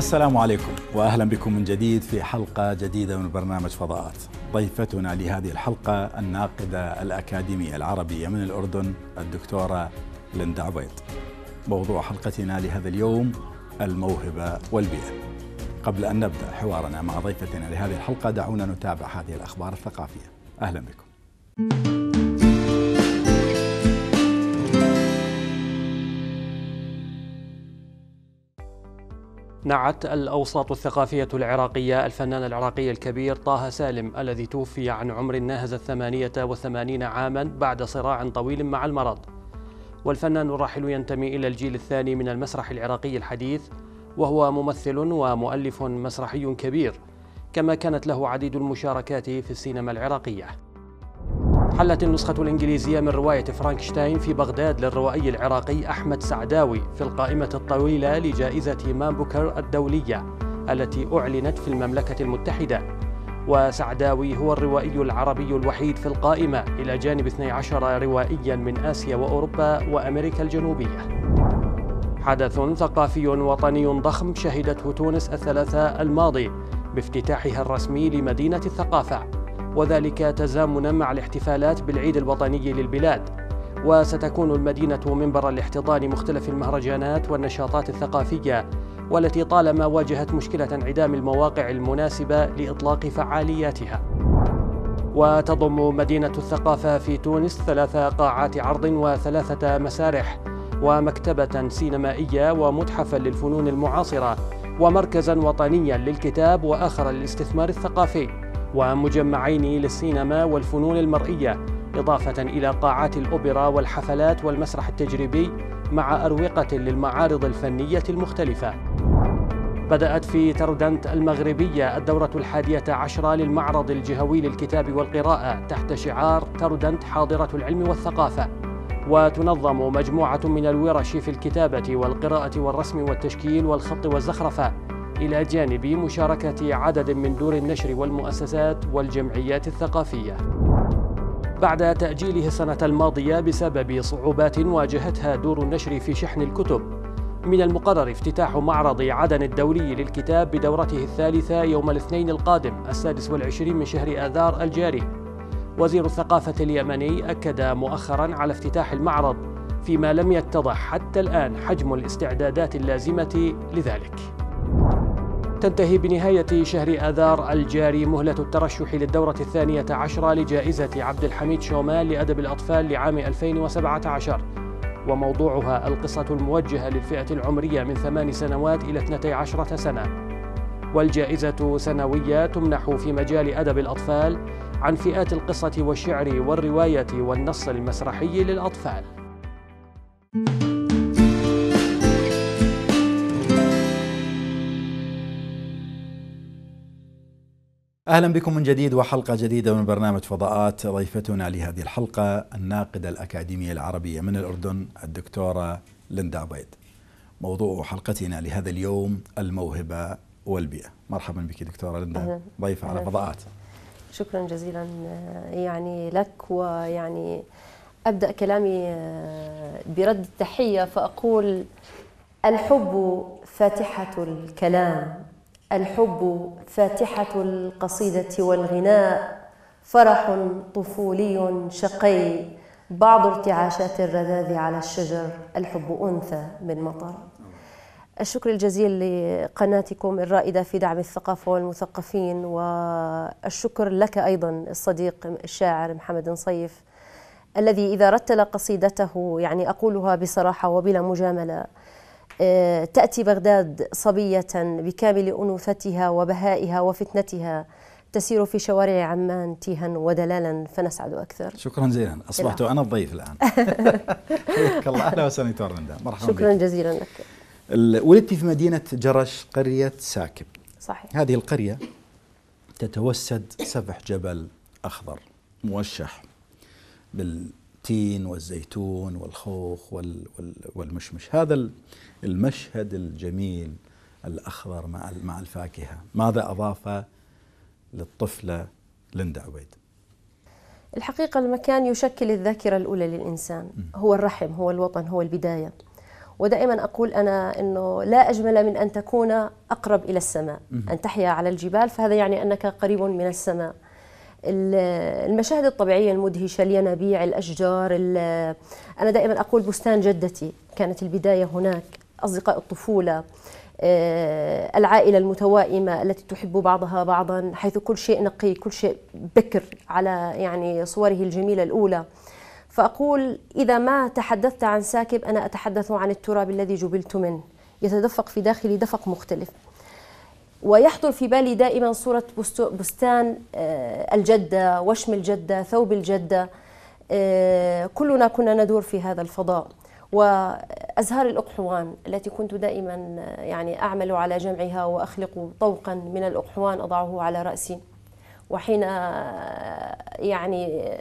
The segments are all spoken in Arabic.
السلام عليكم واهلا بكم من جديد في حلقه جديده من برنامج فضاءات. ضيفتنا لهذه الحلقه الناقده الاكاديميه العربيه من الاردن الدكتوره ليندا عبيد. موضوع حلقتنا لهذا اليوم الموهبه والبيئه. قبل ان نبدا حوارنا مع ضيفتنا لهذه الحلقه دعونا نتابع هذه الاخبار الثقافيه. اهلا بكم. نعت الأوساط الثقافية العراقية الفنان العراقي الكبير طه سالم الذي توفي عن عمر ناهز الثمانية وثمانين عاما بعد صراع طويل مع المرض والفنان الراحل ينتمي إلى الجيل الثاني من المسرح العراقي الحديث وهو ممثل ومؤلف مسرحي كبير كما كانت له عديد المشاركات في السينما العراقيه حلت النسخة الإنجليزية من رواية فرانكشتاين في بغداد للروائي العراقي أحمد سعداوي في القائمة الطويلة لجائزة مانبوكر الدولية التي أعلنت في المملكة المتحدة وسعداوي هو الروائي العربي الوحيد في القائمة إلى جانب 12 روائيا من آسيا وأوروبا وأمريكا الجنوبية حدث ثقافي وطني ضخم شهدته تونس الثلاثاء الماضي بافتتاحها الرسمي لمدينة الثقافة وذلك تزامنا مع الاحتفالات بالعيد الوطني للبلاد وستكون المدينة منبرا لاحتضان مختلف المهرجانات والنشاطات الثقافية والتي طالما واجهت مشكلة انعدام المواقع المناسبة لإطلاق فعالياتها وتضم مدينة الثقافة في تونس ثلاث قاعات عرض وثلاثة مسارح ومكتبة سينمائية ومتحفا للفنون المعاصرة ومركزا وطنيا للكتاب وآخر للاستثمار الثقافي ومجمعين للسينما والفنون المرئية إضافة إلى قاعات الأوبرا والحفلات والمسرح التجريبي مع أروقة للمعارض الفنية المختلفة بدأت في تردنت المغربية الدورة الحادية عشرة للمعرض الجهوي للكتاب والقراءة تحت شعار تردنت حاضرة العلم والثقافة وتنظم مجموعة من الورش في الكتابة والقراءة والرسم والتشكيل والخط والزخرفة إلى جانب مشاركة عدد من دور النشر والمؤسسات والجمعيات الثقافية بعد تأجيله السنة الماضية بسبب صعوبات واجهتها دور النشر في شحن الكتب من المقرر افتتاح معرض عدن الدولي للكتاب بدورته الثالثة يوم الاثنين القادم السادس والعشرين من شهر آذار الجاري وزير الثقافة اليمني أكد مؤخرا على افتتاح المعرض فيما لم يتضح حتى الآن حجم الاستعدادات اللازمة لذلك تنتهي بنهاية شهر آذار الجاري مهلة الترشح للدورة الثانية عشرة لجائزة عبد الحميد شومان لأدب الأطفال لعام 2017 وموضوعها القصة الموجهة للفئة العمرية من ثمان سنوات إلى 12 سنة والجائزة سنوية تمنح في مجال أدب الأطفال عن فئات القصة والشعر والرواية والنص المسرحي للأطفال اهلا بكم من جديد وحلقه جديده من برنامج فضاءات ضيفتنا لهذه الحلقه الناقده الاكاديميه العربيه من الاردن الدكتوره ليندا عبيد. موضوع حلقتنا لهذا اليوم الموهبه والبيئه. مرحبا بك دكتوره ليندا ضيفه على فضاءات. شكرا جزيلا يعني لك ويعني ابدا كلامي آه، برد التحيه فاقول الحب فاتحه الكلام الحب فاتحة القصيدة والغناء فرح طفولي شقي بعض ارتعاشات الرذاذ على الشجر الحب أنثى من مطر الشكر الجزيل لقناتكم الرائدة في دعم الثقافة والمثقفين والشكر لك أيضا الصديق الشاعر محمد نصيف الذي إذا رتل قصيدته يعني أقولها بصراحة وبلا مجاملة آه، تأتي بغداد صبية بكامل أنوثتها وبهائها وفتنتها تسير في شوارع عمان تيها ودلالا فنسعد أكثر شكرا جزيلا أصبحت أنا الضيف الآن حياك الله أهلا وسهلا دكتور رندا مرحبا شكرا بيك. جزيلا لك ولدت في مدينة جرش قرية ساكب صحيح هذه القرية تتوسد سفح جبل أخضر موشح بال التين والزيتون والخوخ والمشمش هذا المشهد الجميل الأخضر مع مع الفاكهة ماذا أضاف للطفلة ليندا عبيد الحقيقة المكان يشكل الذاكرة الأولى للإنسان هو الرحم هو الوطن هو البداية ودائما أقول أنا أنه لا أجمل من أن تكون أقرب إلى السماء أن تحيا على الجبال فهذا يعني أنك قريب من السماء المشاهد الطبيعية المدهشة الينابيع الأشجار أنا دائما أقول بستان جدتي كانت البداية هناك أصدقاء الطفولة آه، العائلة المتوائمة التي تحب بعضها بعضا حيث كل شيء نقي كل شيء بكر على يعني صوره الجميلة الأولى فأقول إذا ما تحدثت عن ساكب أنا أتحدث عن التراب الذي جبلت منه يتدفق في داخلي دفق مختلف ويحضر في بالي دائما صورة بستان آه، الجدة وشم الجدة ثوب الجدة آه، كلنا كنا ندور في هذا الفضاء وأزهار الأقحوان التي كنت دائما آه، يعني أعمل على جمعها وأخلق طوقا من الأقحوان أضعه على رأسي وحين يعني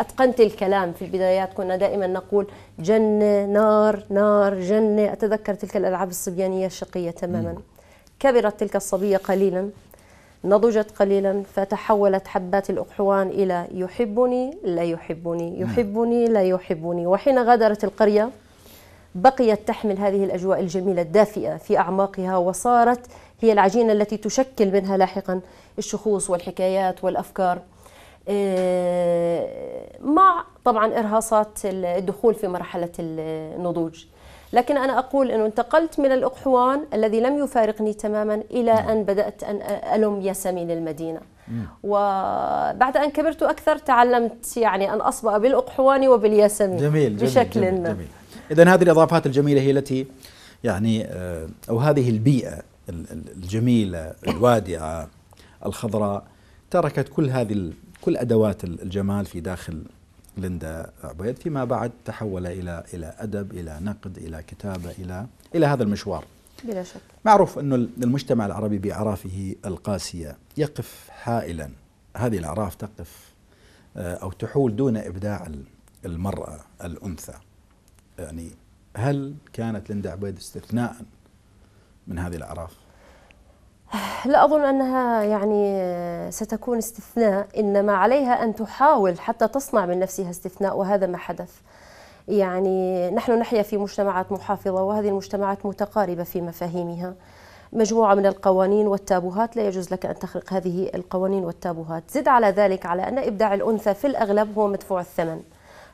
أتقنت الكلام في البدايات كنا دائما نقول جنة نار نار جنة أتذكر تلك الألعاب الصبيانية الشقية تماما م. كبرت تلك الصبية قليلا نضجت قليلا فتحولت حبات الأقحوان إلى يحبني لا يحبني نعم. يحبني لا يحبني وحين غادرت القرية بقيت تحمل هذه الأجواء الجميلة الدافئة في أعماقها وصارت هي العجينة التي تشكل منها لاحقا الشخوص والحكايات والأفكار آه، مع طبعا إرهاصات الدخول في مرحلة النضوج لكن أنا أقول أنه انتقلت من الأقحوان الذي لم يفارقني تماما إلى نعم. أن بدأت أن ألم يسمي للمدينة وبعد أن كبرت أكثر تعلمت يعني أن أصبأ بالأقحوان وباليسمي جميل جميل بشكل جميل, جميل. إذا هذه الإضافات الجميلة هي التي يعني آه، أو هذه البيئة الجميلة الوادعة الخضراء تركت كل هذه كل أدوات الجمال في داخل ليندا عبيد فيما بعد تحول إلى إلى أدب إلى نقد إلى كتابة إلى إلى هذا المشوار بلا شك معروف انه المجتمع العربي بأعرافه القاسية يقف حائلا هذه الأعراف تقف آه، أو تحول دون إبداع المرأة الأنثى يعني هل كانت ليندا عبيد استثناء من هذه الأعراف؟ لا أظن أنها يعني ستكون استثناء إنما عليها أن تحاول حتى تصنع من نفسها استثناء وهذا ما حدث يعني نحن نحيا في مجتمعات محافظة وهذه المجتمعات متقاربة في مفاهيمها مجموعة من القوانين والتابوهات لا يجوز لك أن تخرق هذه القوانين والتابوهات زد على ذلك على أن إبداع الأنثى في الأغلب هو مدفوع الثمن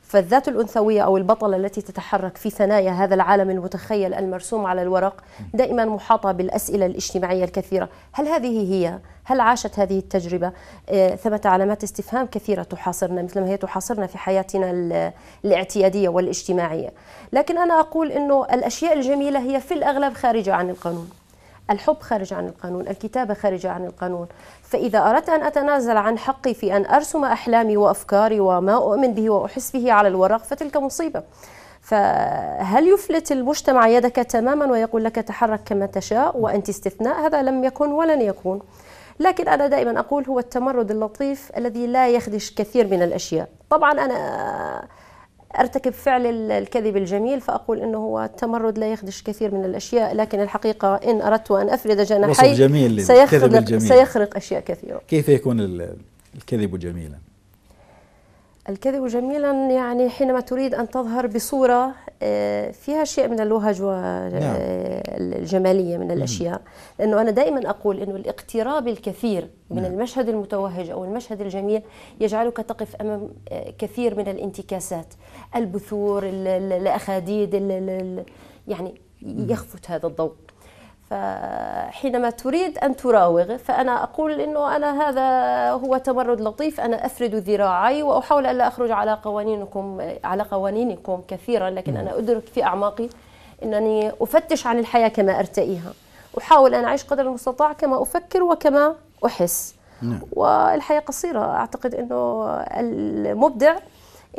فالذات الأنثوية أو البطلة التي تتحرك في ثنايا هذا العالم المتخيل المرسوم على الورق دائما محاطة بالأسئلة الاجتماعية الكثيرة هل هذه هي؟ هل عاشت هذه التجربة؟ ثمة آه، علامات استفهام كثيرة تحاصرنا مثل ما هي تحاصرنا في حياتنا الاعتيادية والاجتماعية لكن أنا أقول أنه الأشياء الجميلة هي في الأغلب خارجة عن القانون الحب خارج عن القانون الكتابة خارجة عن القانون فإذا أردت أن أتنازل عن حقي في أن أرسم أحلامي وأفكاري وما أؤمن به وأحس به على الورق فتلك مصيبة فهل يفلت المجتمع يدك تماما ويقول لك تحرك كما تشاء وأنت استثناء هذا لم يكن ولن يكون لكن أنا دائما أقول هو التمرد اللطيف الذي لا يخدش كثير من الأشياء طبعا أنا ارتكب فعل الكذب الجميل فاقول انه هو التمرد لا يخدش كثير من الاشياء لكن الحقيقه ان اردت ان افرد جناحي جميل سيخرق, الجميل. سيخرق اشياء كثيره كيف يكون الكذب جميلا؟ الكذب جميلا يعني حينما تريد ان تظهر بصوره آه، فيها شيء من اللهج والجماليه نعم. آه، من الاشياء لانه انا دائما اقول انه الاقتراب الكثير من نعم. المشهد المتوهج او المشهد الجميل يجعلك تقف امام آه، كثير من الانتكاسات البثور الاخاديد يعني يخفت هذا الضوء فحينما تريد أن تراوغ فأنا أقول أنه أنا هذا هو تمرد لطيف أنا أفرد ذراعي وأحاول ألا أخرج على قوانينكم على قوانينكم كثيرا لكن أنا أدرك في أعماقي أنني أفتش عن الحياة كما أرتئيها أحاول أن أعيش قدر المستطاع كما أفكر وكما أحس نعم. والحياة قصيرة أعتقد أنه المبدع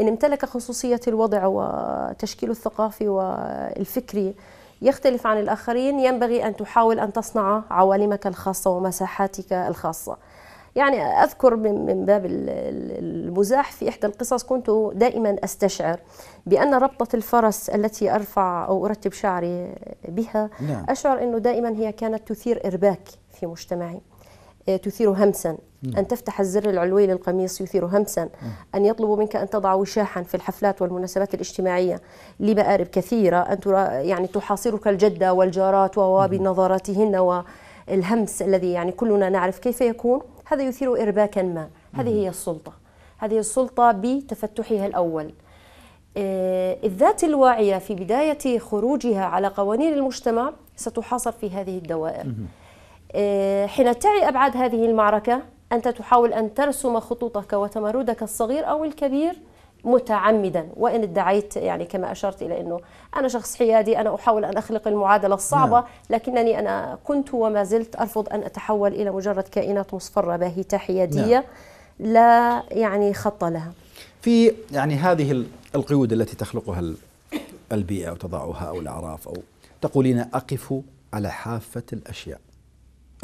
إن امتلك خصوصية الوضع وتشكيل الثقافي والفكري يختلف عن الآخرين ينبغي أن تحاول أن تصنع عوالمك الخاصة ومساحاتك الخاصة يعني أذكر من باب المزاح في إحدى القصص كنت دائما أستشعر بأن ربطة الفرس التي أرفع أو أرتب شعري بها نعم. أشعر أنه دائما هي كانت تثير إرباك في مجتمعي آه، تثير همسا نعم. أن تفتح الزر العلوي للقميص يثير همسا نعم. أن يطلبوا منك أن تضع وشاحا في الحفلات والمناسبات الاجتماعية لمآرب كثيرة أن يعني تحاصرك الجدة والجارات وبنظراتهن نعم. والهمس الذي يعني كلنا نعرف كيف يكون هذا يثير إرباكا ما هذه هي السلطة هذه السلطة بتفتحها الأول آه، الذات الواعية في بداية خروجها على قوانين المجتمع ستحاصر في هذه الدوائر آه، حين تعي أبعاد هذه المعركة أنت تحاول أن ترسم خطوطك وتمردك الصغير أو الكبير متعمدا وان ادعيت يعني كما اشرت الى انه انا شخص حيادي انا احاول ان اخلق المعادله الصعبه نعم. لكنني انا كنت وما زلت ارفض ان اتحول الى مجرد كائنات مصفره باهته حياديه نعم. لا يعني خط لها في يعني هذه القيود التي تخلقها البيئه وتضعها او الاعراف او تقولين اقف على حافه الاشياء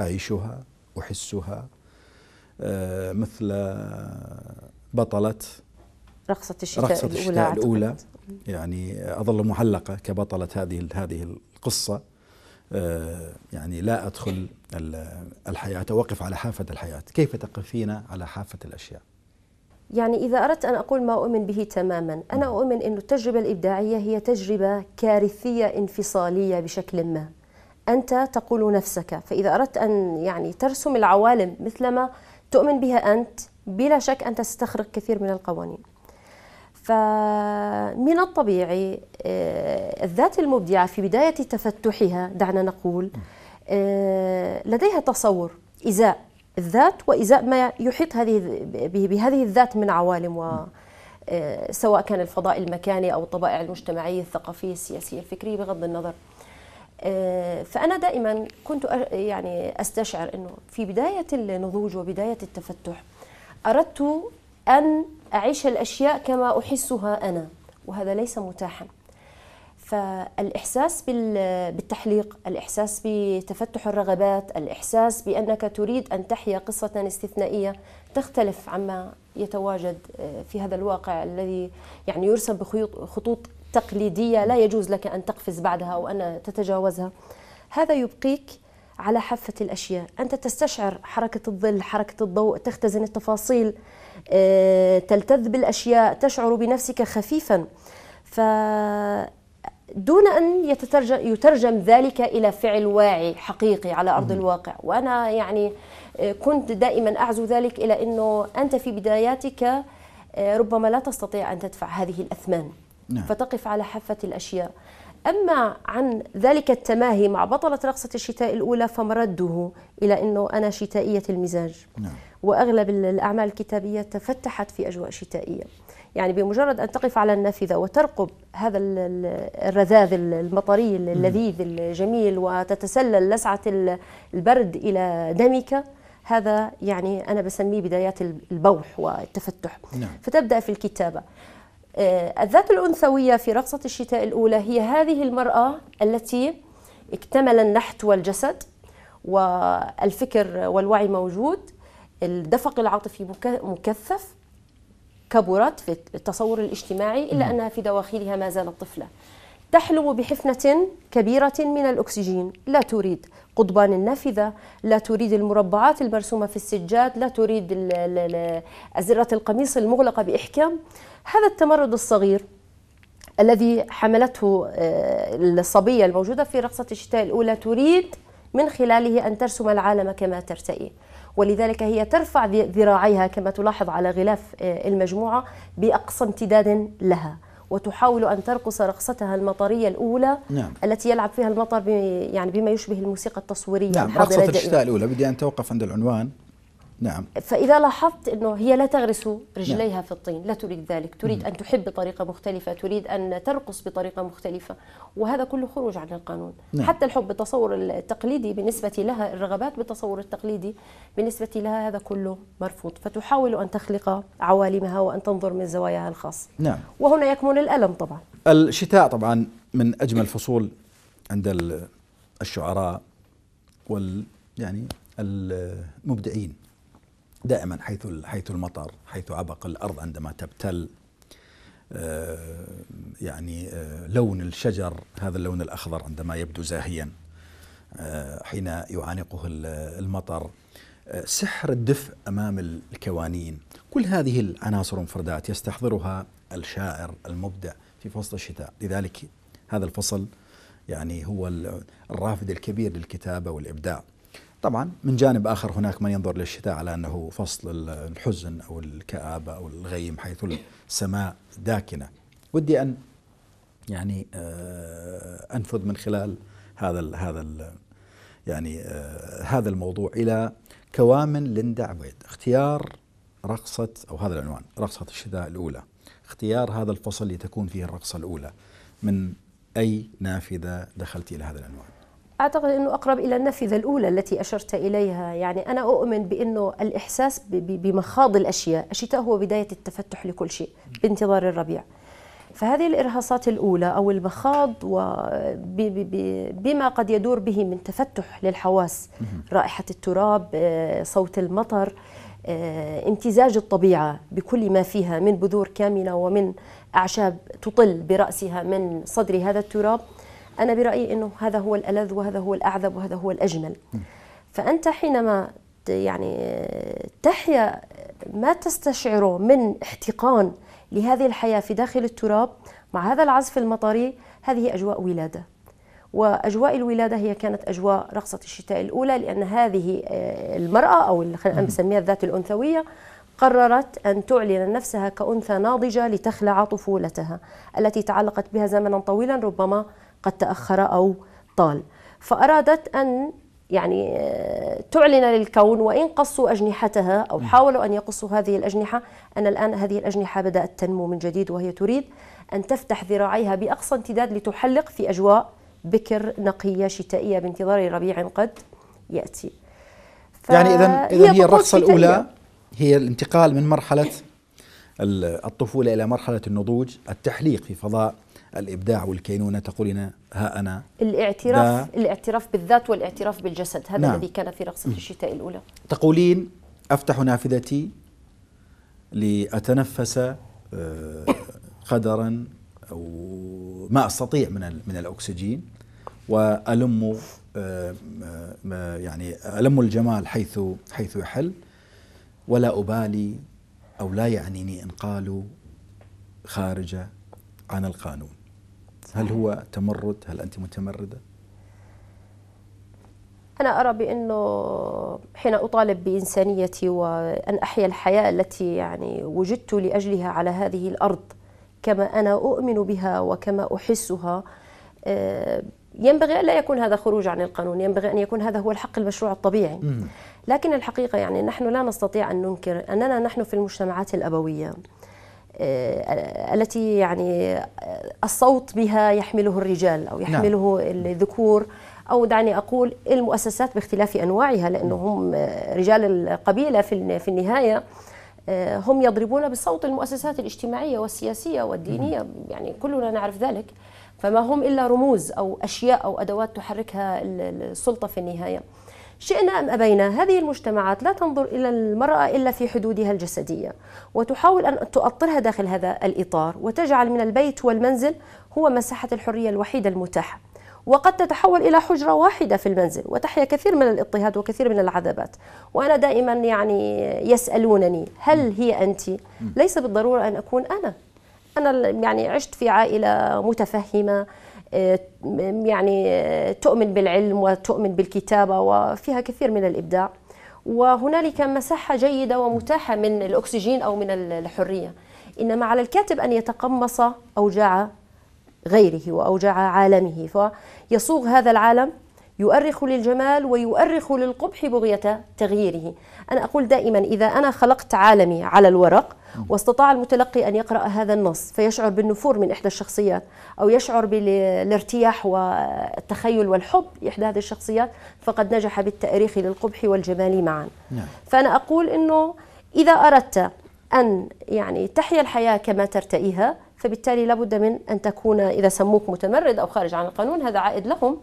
أعيشها أحسها آه، مثل آه، بطلة رقصة الشتاء, رقصة الشتاء الأولى, الأولى يعني أظل معلقة كبطلة هذه هذه القصة آه، يعني لا أدخل الحياة أوقف على حافة الحياة كيف تقفين على حافة الأشياء يعني إذا أردت أن أقول ما أؤمن به تماما أنا نعم. أؤمن أن التجربة الإبداعية هي تجربة كارثية انفصالية بشكل ما أنت تقول نفسك فإذا أردت أن يعني ترسم العوالم مثلما تؤمن بها أنت بلا شك أنت تستخرج كثير من القوانين فمن الطبيعي آه، الذات المبدعة في بداية تفتحها دعنا نقول آه، لديها تصور إزاء الذات وإزاء ما يحيط هذه بهذه الذات من عوالم و آه، سواء كان الفضاء المكاني أو الطبائع المجتمعية الثقافية السياسية الفكرية بغض النظر آه، فأنا دائما كنت يعني أستشعر أنه في بداية النضوج وبداية التفتح أردت أن أعيش الأشياء كما أحسها أنا وهذا ليس متاحا فالإحساس بالتحليق الإحساس بتفتح الرغبات الإحساس بأنك تريد أن تحيا قصة استثنائية تختلف عما يتواجد آه، في هذا الواقع الذي يعني يرسم بخطوط تقليدية لا يجوز لك أن تقفز بعدها أو أن تتجاوزها هذا يبقيك على حافة الأشياء أنت تستشعر حركة الظل حركة الضوء تختزن التفاصيل آه، تلتذ بالأشياء تشعر بنفسك خفيفا ف دون أن يتترجم يترجم ذلك إلى فعل واعي حقيقي على أرض الواقع وأنا يعني آه، كنت دائما أعزو ذلك إلى أنه أنت في بداياتك آه، ربما لا تستطيع أن تدفع هذه الأثمان نعم. فتقف على حافة الأشياء أما عن ذلك التماهي مع بطلة رقصة الشتاء الأولى فمرده إلى أنه أنا شتائية المزاج نعم. وأغلب الأعمال الكتابية تفتحت في أجواء شتائية يعني بمجرد أن تقف على النافذة وترقب هذا الرذاذ المطري اللذيذ الجميل وتتسلل لسعة البرد إلى دمك هذا يعني أنا بسميه بدايات البوح والتفتح نعم. فتبدأ في الكتابة آه، الذات الأنثوية في رقصة الشتاء الأولى هي هذه المرأة التي اكتمل النحت والجسد والفكر والوعي موجود الدفق العاطفي مكثف كبرت في التصور الاجتماعي إلا أنها في دواخلها ما زالت طفلة تحلم بحفنة كبيرة من الأكسجين لا تريد قضبان النافذة لا تريد المربعات المرسومة في السجاد لا تريد أزرة القميص المغلقة بإحكام هذا التمرد الصغير الذي حملته آه، الصبية الموجودة في رقصة الشتاء الأولى تريد من خلاله أن ترسم العالم كما ترتئي ولذلك هي ترفع ذراعيها كما تلاحظ على غلاف آه، المجموعة بأقصى امتداد لها وتحاول أن ترقص رقصتها المطرية الأولى نعم. التي يلعب فيها المطر يعني بما يشبه الموسيقى التصويرية نعم رقصة الشتاء الأولى بدي أن توقف عند العنوان نعم فإذا لاحظت أنه هي لا تغرس رجليها نعم. في الطين لا تريد ذلك تريد مم. أن تحب بطريقة مختلفة تريد أن ترقص بطريقة مختلفة وهذا كله خروج عن القانون نعم. حتى الحب بالتصور التقليدي بالنسبة لها الرغبات بالتصور التقليدي بالنسبة لها هذا كله مرفوض فتحاول أن تخلق عوالمها وأن تنظر من زواياها الخاصة نعم. وهنا يكمن الألم طبعا الشتاء طبعا من أجمل الفصول عند الشعراء وال يعني المبدعين دائما حيث حيث المطر حيث عبق الارض عندما تبتل آه، يعني آه، لون الشجر هذا اللون الاخضر عندما يبدو زاهيا آه، حين يعانقه المطر سحر الدفء امام الكوانين كل هذه العناصر المفردات يستحضرها الشاعر المبدع في فصل الشتاء لذلك هذا الفصل يعني هو الرافد الكبير للكتابه والابداع طبعا من جانب آخر هناك من ينظر للشتاء على أنه فصل الحزن أو الكآبة أو الغيم حيث السماء داكنة ودي أن يعني آه، أنفذ من خلال هذا ال هذا ال يعني آه، هذا الموضوع إلى كوامن ليندا عبيد اختيار رقصة أو هذا العنوان رقصة الشتاء الأولى اختيار هذا الفصل لتكون فيه الرقصة الأولى من أي نافذة دخلت إلى هذا العنوان أعتقد أنه أقرب إلى النافذة الأولى التي أشرت إليها يعني أنا أؤمن بأنه الإحساس بمخاض الأشياء الشتاء هو بداية التفتح لكل شيء بانتظار الربيع فهذه الإرهاصات الأولى أو المخاض بما قد يدور به من تفتح للحواس رائحة التراب آه، صوت المطر آه، امتزاج الطبيعة بكل ما فيها من بذور كاملة ومن أعشاب تطل برأسها من صدر هذا التراب أنا برأيي أنه هذا هو الألذ وهذا هو الأعذب وهذا هو الأجمل فأنت حينما يعني تحيا ما تستشعره من احتقان لهذه الحياة في داخل التراب مع هذا العزف المطري هذه أجواء ولادة وأجواء الولادة هي كانت أجواء رقصة الشتاء الأولى لأن هذه آه، المرأة أو خلينا نسميها الذات الأنثوية قررت أن تعلن نفسها كأنثى ناضجة لتخلع طفولتها التي تعلقت بها زمنا طويلا ربما قد تأخر أو طال فأرادت أن يعني آه، تعلن للكون وإن قصوا أجنحتها أو حاولوا أن يقصوا هذه الأجنحة أن الآن هذه الأجنحة بدأت تنمو من جديد وهي تريد أن تفتح ذراعيها بأقصى امتداد لتحلق في أجواء بكر نقية شتائية بانتظار ربيع قد يأتي ف... يعني إذا إذا هي الرقصة الأولى هي الانتقال من مرحلة الطفولة إلى مرحلة النضوج التحليق في فضاء الابداع والكينونه تقولين ها انا الاعتراف الاعتراف بالذات والاعتراف بالجسد هذا نعم. الذي كان في رقصه الشتاء الاولى تقولين افتح نافذتي لاتنفس آه، قدرا او ما استطيع من من الاكسجين والم آه، يعني الم الجمال حيث حيث يحل ولا ابالي او لا يعنيني ان قالوا خارجه عن القانون هل هو تمرد هل أنت متمردة أنا أرى بأنه حين أطالب بإنسانيتي وأن أحيا الحياة التي يعني وجدت لأجلها على هذه الأرض كما أنا أؤمن بها وكما أحسها آه، ينبغي ألا يكون هذا خروج عن القانون ينبغي أن يكون هذا هو الحق المشروع الطبيعي لكن الحقيقة يعني نحن لا نستطيع أن ننكر أننا نحن في المجتمعات الأبوية آه، التي يعني الصوت بها يحمله الرجال أو نعم. يحمله نعم. الذكور أو دعني أقول المؤسسات باختلاف أنواعها لأنه هم نعم. آه، رجال القبيلة في في النهاية آه، هم يضربون بصوت المؤسسات الاجتماعية والسياسية والدينية يعني كلنا نعرف ذلك فما هم إلا رموز أو أشياء أو أدوات تحركها السلطة في النهاية شئنا أم أبينا هذه المجتمعات لا تنظر إلى المرأة إلا في حدودها الجسدية وتحاول أن تؤطرها داخل هذا الإطار وتجعل من البيت والمنزل هو مساحة الحرية الوحيدة المتاحة وقد تتحول إلى حجرة واحدة في المنزل وتحيا كثير من الاضطهاد وكثير من العذابات وأنا دائما يعني يسألونني هل هي أنت؟ ليس بالضرورة أن أكون أنا أنا يعني عشت في عائلة متفهمة آه، يعني تؤمن بالعلم وتؤمن بالكتابة وفيها كثير من الإبداع وهنالك مساحة جيدة ومتاحة من الأكسجين أو من الحرية إنما على الكاتب أن يتقمص أوجاع غيره وأوجاع عالمه فيصوغ هذا العالم يؤرخ للجمال ويؤرخ للقبح بغية تغييره أنا أقول دائما إذا أنا خلقت عالمي على الورق واستطاع المتلقي أن يقرأ هذا النص فيشعر بالنفور من إحدى الشخصيات أو يشعر بالارتياح والتخيل والحب إحدى هذه الشخصيات فقد نجح بالتأريخ للقبح والجمال معا نعم. فأنا أقول أنه إذا أردت أن يعني تحيا الحياة كما ترتئيها فبالتالي لابد من أن تكون إذا سموك متمرد أو خارج عن القانون هذا عائد لهم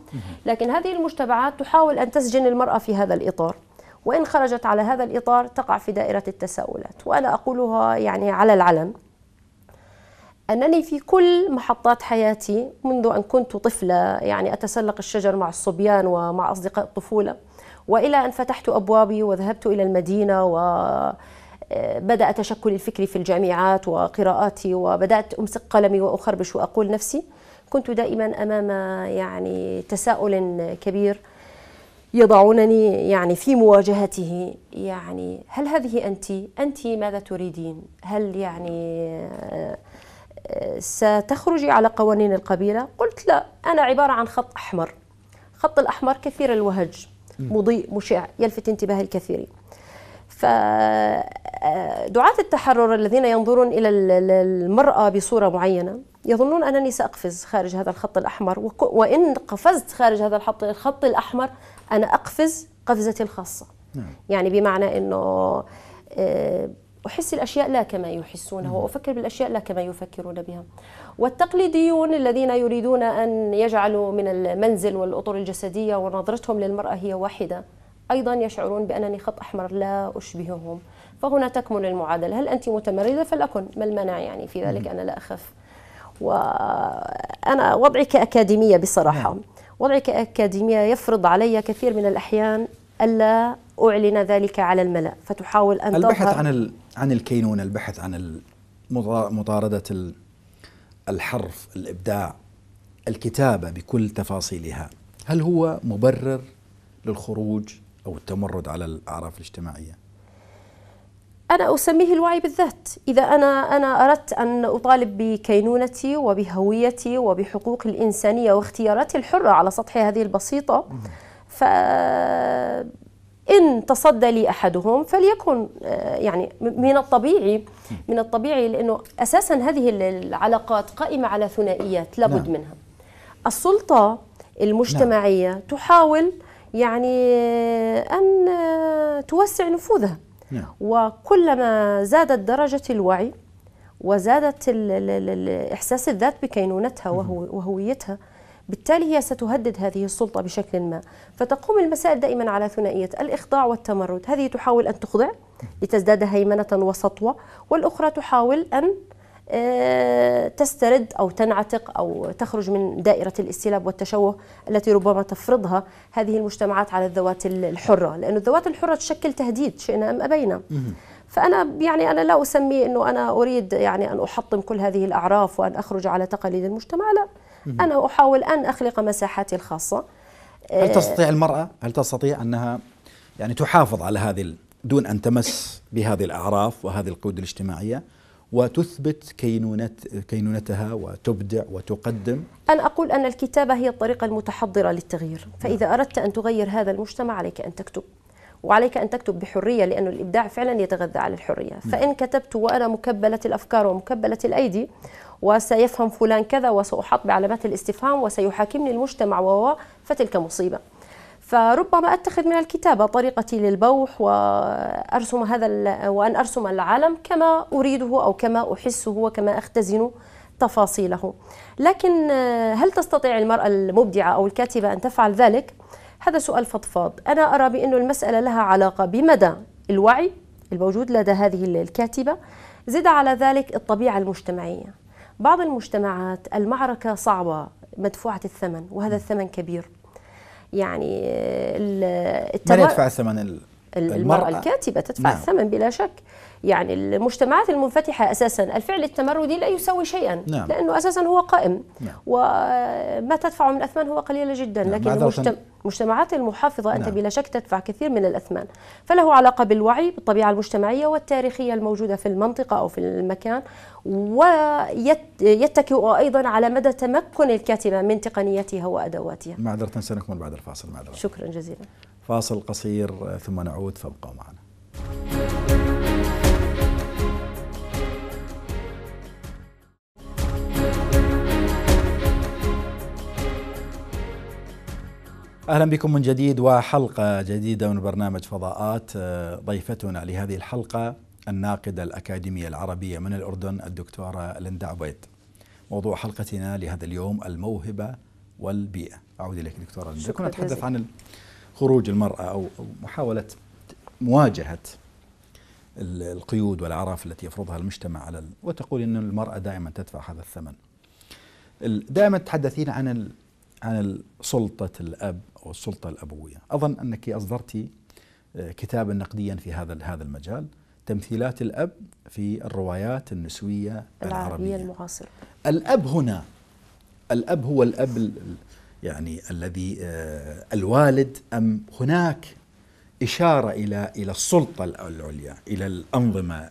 لكن هذه المجتمعات تحاول أن تسجن المرأة في هذا الإطار وإن خرجت على هذا الإطار تقع في دائرة التساؤلات وأنا أقولها يعني على العلن أنني في كل محطات حياتي منذ أن كنت طفلة يعني أتسلق الشجر مع الصبيان ومع أصدقاء الطفولة وإلى أن فتحت أبوابي وذهبت إلى المدينة و بدأ تشكلي الفكري في الجامعات وقراءاتي وبدأت أمسك قلمي وأخربش وأقول نفسي كنت دائما أمام يعني تساؤل كبير يضعونني يعني في مواجهته يعني هل هذه أنت؟ أنت ماذا تريدين؟ هل يعني آه، ستخرجي على قوانين القبيلة؟ قلت لا أنا عبارة عن خط أحمر خط الأحمر كثير الوهج مضيء مشع يلفت انتباه الكثيرين فدعاة التحرر الذين ينظرون إلى المرأة بصورة معينة يظنون أنني سأقفز خارج هذا الخط الأحمر وإن قفزت خارج هذا الخط الخط الأحمر أنا أقفز قفزتي الخاصة نعم. يعني بمعنى أنه آه، أحس الأشياء لا كما يحسونها نعم. وأفكر بالأشياء لا كما يفكرون بها والتقليديون الذين يريدون أن يجعلوا من المنزل والأطر الجسدية ونظرتهم للمرأة هي واحدة أيضا يشعرون بأنني خط أحمر لا أشبههم فهنا تكمن المعادلة هل أنت متمردة فلأكن ما المنع يعني في ذلك أنا لا أخف وأنا وضعي كأكاديمية بصراحة نعم. وضعي كأكاديمية يفرض علي كثير من الأحيان ألا أعلن ذلك على الملأ فتحاول أن البحث عن عن الكينونة البحث عن مطاردة الحرف الإبداع الكتابة بكل تفاصيلها هل هو مبرر للخروج أو التمرد على الأعراف الاجتماعية؟ أنا أسميه الوعي بالذات إذا أنا أنا أردت أن أطالب بكينونتي وبهويتي وبحقوق الإنسانية واختياراتي الحرة على سطح هذه البسيطة فإن تصدى لي أحدهم فليكن آه، يعني من الطبيعي من الطبيعي لأنه أساسا هذه العلاقات قائمة على ثنائيات لابد نعم. منها السلطة المجتمعية نعم. تحاول يعني أن توسع نفوذها نعم. وكلما زادت درجة الوعي وزادت إحساس الذات بكينونتها وهويتها بالتالي هي ستهدد هذه السلطة بشكل ما فتقوم المسائل دائما على ثنائية الإخضاع والتمرد هذه تحاول أن تخضع لتزداد هيمنة وسطوة والأخرى تحاول أن آه، تسترد أو تنعتق أو تخرج من دائرة الاستلاب والتشوه التي ربما تفرضها هذه المجتمعات على الذوات الحرة لأن الذوات الحرة تشكل تهديد شئنا أم أبينا فأنا يعني أنا لا أسمي أنه أنا أريد يعني أن أحطم كل هذه الأعراف وأن أخرج على تقاليد المجتمع لا أنا أحاول أن أخلق مساحاتي الخاصة آه، هل تستطيع المرأة هل تستطيع أنها يعني تحافظ على هذه دون أن تمس بهذه الأعراف وهذه القيود الاجتماعية وتثبت كينونت كينونتها وتبدع وتقدم أنا أقول أن الكتابة هي الطريقة المتحضرة للتغيير فإذا نعم. أردت أن تغير هذا المجتمع عليك أن تكتب وعليك أن تكتب بحرية لأن الإبداع فعلا يتغذى على الحرية نعم. فإن كتبت وأنا مكبلة الأفكار ومكبلة الأيدي وسيفهم فلان كذا وسأحط بعلامات الاستفهام وسيحاكمني المجتمع وهو فتلك مصيبة فربما أتخذ من الكتابة طريقتي للبوح وأرسم هذا وأن أرسم العالم كما أريده أو كما أحسه وكما أختزن تفاصيله لكن آه، هل تستطيع المرأة المبدعة أو الكاتبة أن تفعل ذلك؟ هذا سؤال فضفاض أنا أرى بأن المسألة لها علاقة بمدى الوعي الموجود لدى هذه الكاتبة زد على ذلك الطبيعة المجتمعية بعض المجتمعات المعركة صعبة مدفوعة الثمن وهذا الثمن كبير يعني التمر... من يدفع ثمن المرأة, المرأة الكاتبة تدفع نعم. الثمن بلا شك يعني المجتمعات المنفتحة أساسا الفعل التمردي لا يسوي شيئا نعم. لأنه أساسا هو قائم نعم. وما آه، تدفعه من أثمان هو قليل جدا نعم. لكن المجتمعات المحافظة أنت نعم. بلا شك تدفع كثير من الأثمان فله علاقة بالوعي بالطبيعة المجتمعية والتاريخية الموجودة في المنطقة أو في المكان ويتكئ أيضا على مدى تمكن الكاتبة من تقنياتها وأدواتها معذرة سنكمل بعد الفاصل معذرة شكرا جزيلا فاصل قصير آه، ثم نعود فابقوا معنا اهلا بكم من جديد وحلقه جديده من برنامج فضاءات آه، ضيفتنا لهذه الحلقه الناقده الاكاديميه العربيه من الاردن الدكتوره لندا عبيد. موضوع حلقتنا لهذا اليوم الموهبه والبيئه. اعود اليك دكتوره لندا. كنا نتحدث عن خروج المراه او محاوله مواجهه القيود والعراف التي يفرضها المجتمع على وتقول ان المراه دائما تدفع هذا الثمن. دائما تحدثين عن عن سلطة الأب أو السلطة الأبوية أظن أنك أصدرت آه، كتابا نقديا في هذا هذا المجال تمثيلات الأب في الروايات النسوية العربية المعاصرة الأب هنا الأب هو الأب يعني الذي آه، الوالد أم هناك إشارة إلى إلى السلطة العليا إلى الأنظمة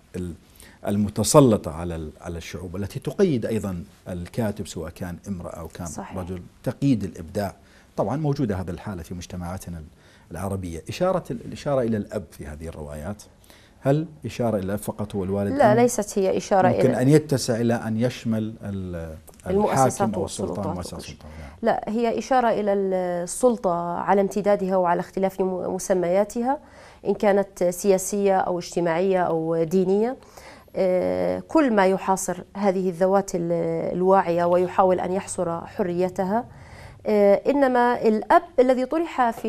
المتسلطة على على الشعوب التي تقيد أيضا الكاتب سواء كان امرأة أو كان صحيح. رجل تقييد الإبداع طبعا موجودة هذا الحالة في مجتمعاتنا العربية إشارة الإشارة إلى الأب في هذه الروايات هل إشارة إلى الأب فقط هو الوالد لا ليست هي إشارة ممكن إلى ممكن أن يتسع إلى أن يشمل المؤسسات أو نعم. لا هي إشارة إلى السلطة على امتدادها وعلى اختلاف مسمياتها إن كانت سياسية أو اجتماعية أو دينية آه آه، كل ما يحاصر هذه الذوات الواعية ويحاول أن يحصر حريتها آه، إنما الأب الذي طرح في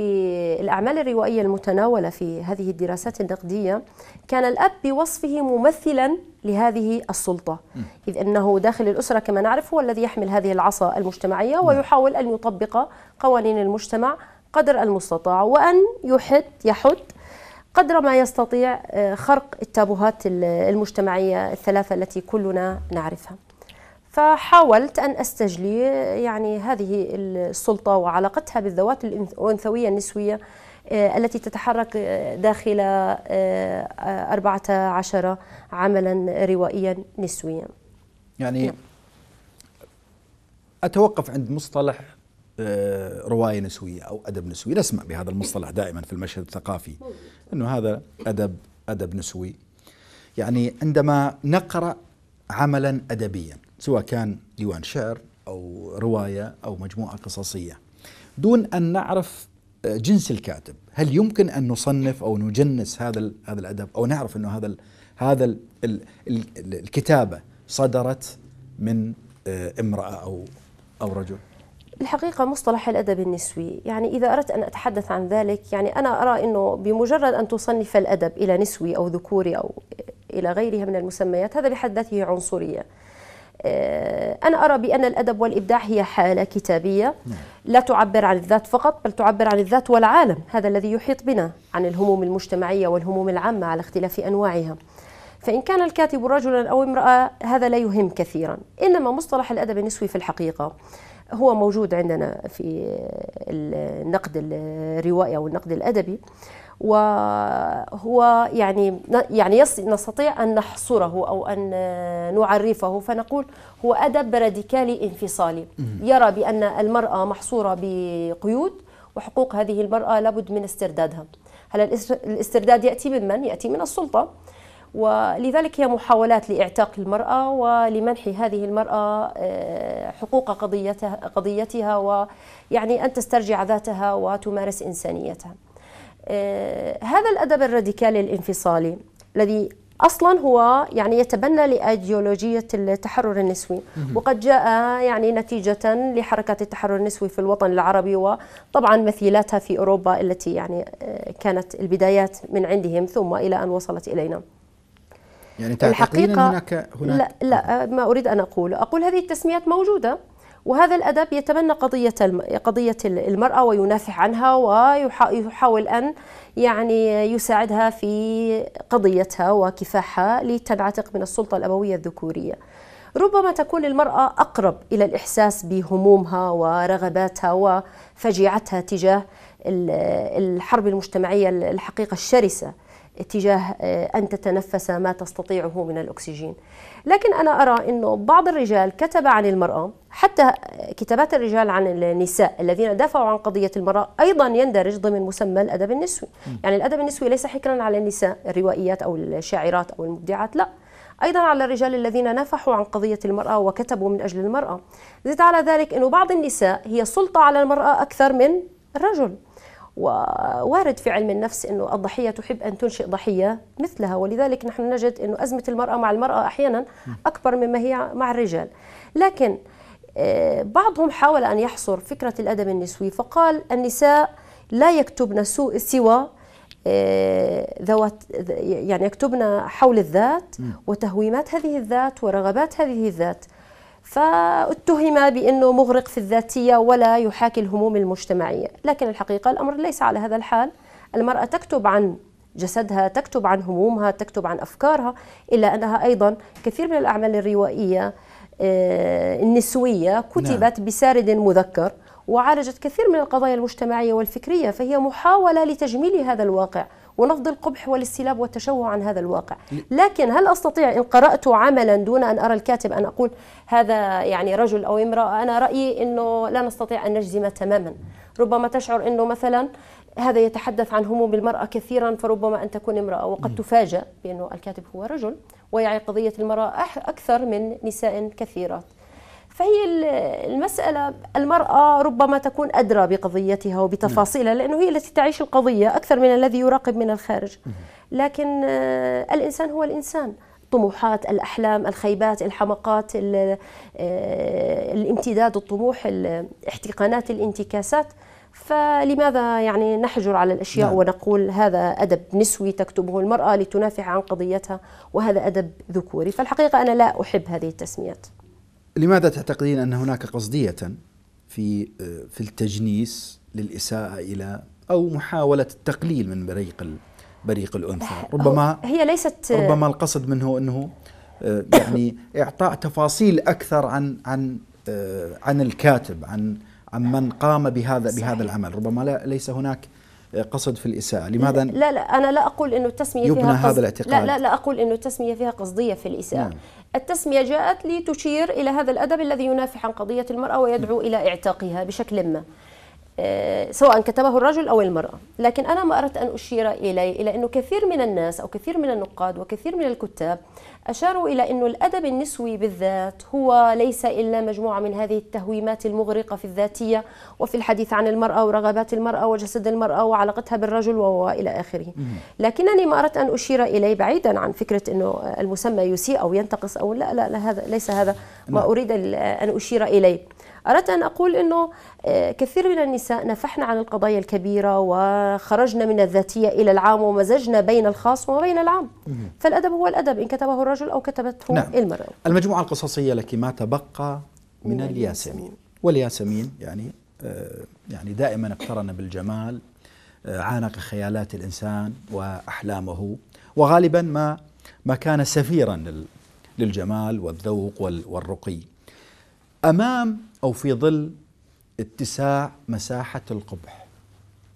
الأعمال الروائية المتناولة في هذه الدراسات النقدية كان الأب بوصفه ممثلا لهذه السلطة إذ أنه داخل الأسرة كما نعرف هو الذي يحمل هذه العصا المجتمعية نعم. ويحاول أن يطبق قوانين المجتمع قدر المستطاع وأن يحد يحد قدر ما يستطيع آه، خرق التابوهات المجتمعية الثلاثة التي كلنا نعرفها فحاولت أن أستجلي آه، يعني هذه السلطة وعلاقتها بالذوات الأنثوية النسوية آه، التي تتحرك داخل 14 عملا روائيا نسويا يعني نعم. أتوقف عند مصطلح آه، روايه نسويه او ادب نسوي نسمع بهذا المصطلح دائما في المشهد الثقافي انه هذا ادب ادب نسوي يعني عندما نقرا عملا ادبيا سواء كان ديوان شعر او روايه او مجموعه قصصيه دون ان نعرف آه، جنس الكاتب هل يمكن ان نصنف او نجنس هذا هذا الادب او نعرف انه هذا هذا الكتابه صدرت من آه، امراه او او رجل الحقيقة مصطلح الأدب النسوي يعني إذا أردت أن أتحدث عن ذلك يعني أنا أرى أنه بمجرد أن تصنف الأدب إلى نسوي أو ذكوري أو إلى غيرها من المسميات هذا بحد ذاته عنصرية آه، أنا أرى بأن الأدب والإبداع هي حالة كتابية نعم. لا تعبر عن الذات فقط بل تعبر عن الذات والعالم هذا الذي يحيط بنا عن الهموم المجتمعية والهموم العامة على اختلاف أنواعها فإن كان الكاتب رجلا أو امرأة هذا لا يهم كثيرا إنما مصطلح الأدب النسوي في الحقيقة هو موجود عندنا في النقد الروائي او النقد الادبي وهو يعني يعني نستطيع ان نحصره او ان نعرفه فنقول هو ادب راديكالي انفصالي يرى بان المراه محصوره بقيود وحقوق هذه المراه لابد من استردادها هلا الاسترداد ياتي من من ياتي من السلطه ولذلك هي محاولات لاعتاق المراه ولمنح هذه المراه آه، حقوق قضيتها قضيتها ويعني ان تسترجع ذاتها وتمارس انسانيتها. آه، هذا الادب الراديكالي الانفصالي الذي اصلا هو يعني يتبنى لايديولوجيه التحرر النسوي وقد جاء يعني نتيجه لحركه التحرر النسوي في الوطن العربي وطبعا مثيلاتها في اوروبا التي يعني آه، كانت البدايات من عندهم ثم الى ان وصلت الينا. يعني الحقيقة هناك, هناك لا, لا ما أريد أن أقول أقول هذه التسميات موجودة وهذا الأدب يتبنى قضية قضية المرأة وينافح عنها ويحاول أن يعني يساعدها في قضيتها وكفاحها لتنعتق من السلطة الأبوية الذكورية. ربما تكون المرأة أقرب إلى الإحساس بهمومها ورغباتها وفجيعتها تجاه الحرب المجتمعية الحقيقة الشرسة. اتجاه آه، أن تتنفس ما تستطيعه من الأكسجين لكن أنا أرى أنه بعض الرجال كتب عن المرأة حتى كتابات الرجال عن النساء الذين دافعوا عن قضية المرأة أيضا يندرج ضمن مسمى الأدب النسوي يعني الأدب النسوي ليس حكرا على النساء الروائيات أو الشاعرات أو المبدعات لا أيضا على الرجال الذين نفحوا عن قضية المرأة وكتبوا من أجل المرأة زد على ذلك أنه بعض النساء هي سلطة على المرأة أكثر من الرجل ووارد في علم النفس أنه الضحية تحب أن تنشئ ضحية مثلها ولذلك نحن نجد أنه أزمة المرأة مع المرأة أحيانا أكبر مما هي مع الرجال لكن آه، بعضهم حاول أن يحصر فكرة الأدب النسوي فقال النساء لا يكتبن سوى آه، ذوات يعني يكتبن حول الذات وتهويمات هذه الذات ورغبات هذه الذات فاتهم بأنه مغرق في الذاتية ولا يحاكي الهموم المجتمعية لكن الحقيقة الأمر ليس على هذا الحال المرأة تكتب عن جسدها تكتب عن همومها تكتب عن أفكارها إلا أنها أيضا كثير من الأعمال الروائية آه، النسوية نعم. كتبت بسارد مذكر وعالجت كثير من القضايا المجتمعية والفكرية فهي محاولة لتجميل هذا الواقع ولفظ القبح والاستلاب والتشوه عن هذا الواقع لكن هل أستطيع إن قرأت عملا دون أن أرى الكاتب أن أقول هذا يعني رجل أو امرأة أنا رأيي أنه لا نستطيع أن نجزم تماما ربما تشعر أنه مثلا هذا يتحدث عن هموم المرأة كثيرا فربما أن تكون امرأة وقد تفاجأ بأنه الكاتب هو رجل ويعي قضية المرأة أكثر من نساء كثيرات فهي المسألة المرأة ربما تكون أدرى بقضيتها وبتفاصيلها نعم. لأنه هي التي تعيش القضية أكثر من الذي يراقب من الخارج لكن آه، الإنسان هو الإنسان الطموحات الأحلام الخيبات الحمقات آه، الامتداد الطموح الاحتقانات الانتكاسات فلماذا يعني نحجر على الاشياء نعم. ونقول هذا ادب نسوي تكتبه المراه لتنافح عن قضيتها وهذا ادب ذكوري فالحقيقه انا لا احب هذه التسميات لماذا تعتقدين ان هناك قصديه في في التجنيس للاساءه الى او محاوله التقليل من بريق بريق الانثى ربما هي ليست ربما القصد منه انه يعني اعطاء تفاصيل اكثر عن عن عن الكاتب عن عن من قام بهذا صحيح. بهذا العمل ربما ليس هناك قصد في الإساءة لماذا لا لا أنا لا أقول أنه التسمية يبنى فيها قصد هذا الاعتقاد لا لا لا أقول أنه التسمية فيها قصدية في الإساءة نعم. التسمية جاءت لتشير إلى هذا الأدب الذي ينافح عن قضية المرأة ويدعو م. إلى إعتاقها بشكل ما آه، سواء كتبه الرجل او المراه، لكن انا ما اردت ان اشير اليه الى انه كثير من الناس او كثير من النقاد وكثير من الكتاب اشاروا الى انه الادب النسوي بالذات هو ليس الا مجموعه من هذه التهويمات المغرقه في الذاتيه وفي الحديث عن المراه ورغبات المراه وجسد المراه وعلاقتها بالرجل والى اخره. لكنني ما اردت ان اشير اليه بعيدا عن فكره انه المسمى يسيء او ينتقص او لا لا, لا هذا ليس هذا ما نعم. اريد ان اشير اليه. أردت أن أقول أنه آه، كثير من النساء نفحنا عن القضايا الكبيرة وخرجنا من الذاتية إلى العام ومزجنا بين الخاص وبين العام فالأدب هو الأدب إن كتبه الرجل أو كتبته نعم. المرأة المجموعة القصصية لك ما تبقى من الياسمين والياسمين يعني آه، يعني دائما اقترن بالجمال آه، عانق خيالات الإنسان وأحلامه وغالبا ما ما كان سفيرا للجمال والذوق والرقي امام أو في ظل اتساع مساحة القبح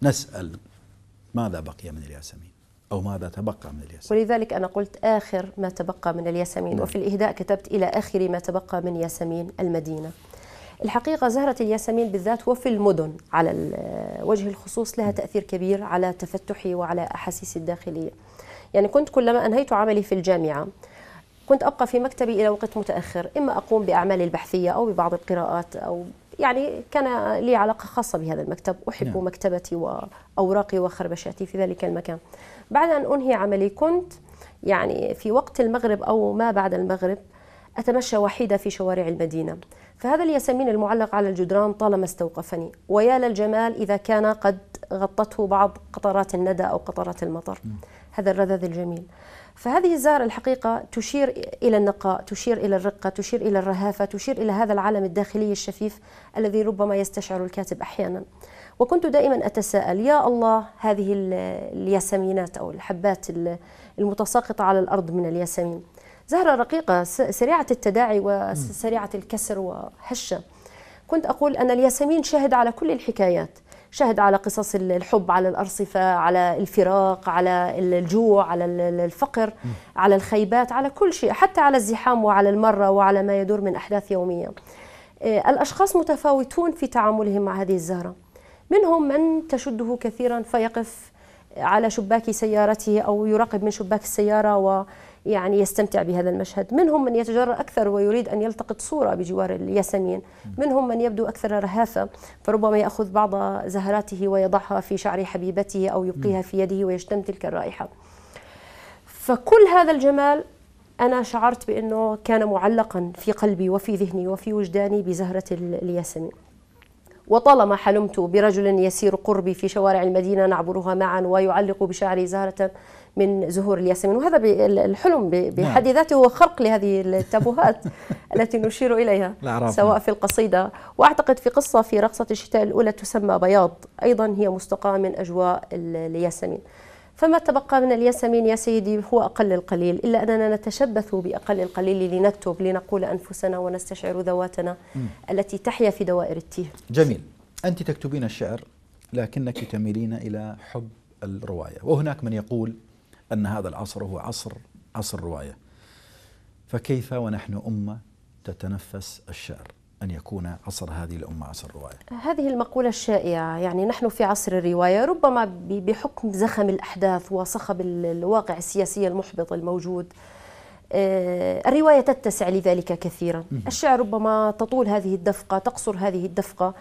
نسأل ماذا بقي من الياسمين أو ماذا تبقى من الياسمين ولذلك أنا قلت آخر ما تبقى من الياسمين نعم. وفي الإهداء كتبت إلى آخر ما تبقى من ياسمين المدينة الحقيقة زهرة الياسمين بالذات وفي المدن على وجه الخصوص لها نعم. تأثير كبير على تفتحي وعلى أحاسيسي الداخلية يعني كنت كلما أنهيت عملي في الجامعة كنت أبقى في مكتبي إلى وقت متأخر إما أقوم بأعمالي البحثية أو ببعض القراءات أو يعني كان لي علاقة خاصة بهذا المكتب أحب نعم. مكتبتي وأوراقي وخربشاتي في ذلك المكان بعد أن أنهي عملي كنت يعني في وقت المغرب أو ما بعد المغرب أتمشى وحيدة في شوارع المدينة فهذا الياسمين المعلق على الجدران طالما استوقفني ويا للجمال إذا كان قد غطته بعض قطرات الندى أو قطرات المطر هذا الرذاذ الجميل فهذه الزهرة الحقيقة تشير إلى النقاء تشير إلى الرقة تشير إلى الرهافة تشير إلى هذا العالم الداخلي الشفيف الذي ربما يستشعر الكاتب أحيانا وكنت دائما أتساءل يا الله هذه الياسمينات أو الحبات المتساقطة على الأرض من الياسمين زهرة رقيقة سريعة التداعي وسريعة الكسر وهشة كنت أقول أن الياسمين شاهد على كل الحكايات شهد على قصص الحب على الأرصفة على الفراق على الجوع على الفقر على الخيبات على كل شيء حتى على الزحام وعلى المرة وعلى ما يدور من أحداث يومية آه، الأشخاص متفاوتون في تعاملهم مع هذه الزهرة منهم من تشده كثيرا فيقف على شباك سيارته أو يراقب من شباك السيارة و يعني يستمتع بهذا المشهد منهم من يتجرأ أكثر ويريد أن يلتقط صورة بجوار الياسمين منهم من يبدو أكثر رهافة فربما يأخذ بعض زهراته ويضعها في شعر حبيبته أو يبقيها في يده ويشتم تلك الرائحة فكل هذا الجمال أنا شعرت بأنه كان معلقا في قلبي وفي ذهني وفي وجداني بزهرة الياسمين وطالما حلمت برجل يسير قربي في شوارع المدينة نعبرها معا ويعلق بشعري زهرة من زهور الياسمين وهذا الحلم نعم. بحد ذاته هو خرق لهذه التابوهات التي نشير إليها سواء في القصيدة وأعتقد في قصة في رقصة الشتاء الأولى تسمى بياض أيضا هي مستقاة من أجواء الياسمين فما تبقى من الياسمين يا سيدي هو أقل القليل إلا أننا نتشبث بأقل القليل لنكتب لنقول أنفسنا ونستشعر ذواتنا م. التي تحيا في دوائر التيه جميل أنت تكتبين الشعر لكنك تميلين إلى حب الرواية وهناك من يقول أن هذا العصر هو عصر عصر الرواية فكيف ونحن أمة تتنفس الشعر أن يكون عصر هذه الأمة عصر الرواية هذه المقولة الشائعة يعني نحن في عصر الرواية ربما بحكم زخم الأحداث وصخب الواقع السياسي المحبط الموجود آه، الرواية تتسع لذلك كثيرا الشعر ربما تطول هذه الدفقة تقصر هذه الدفقة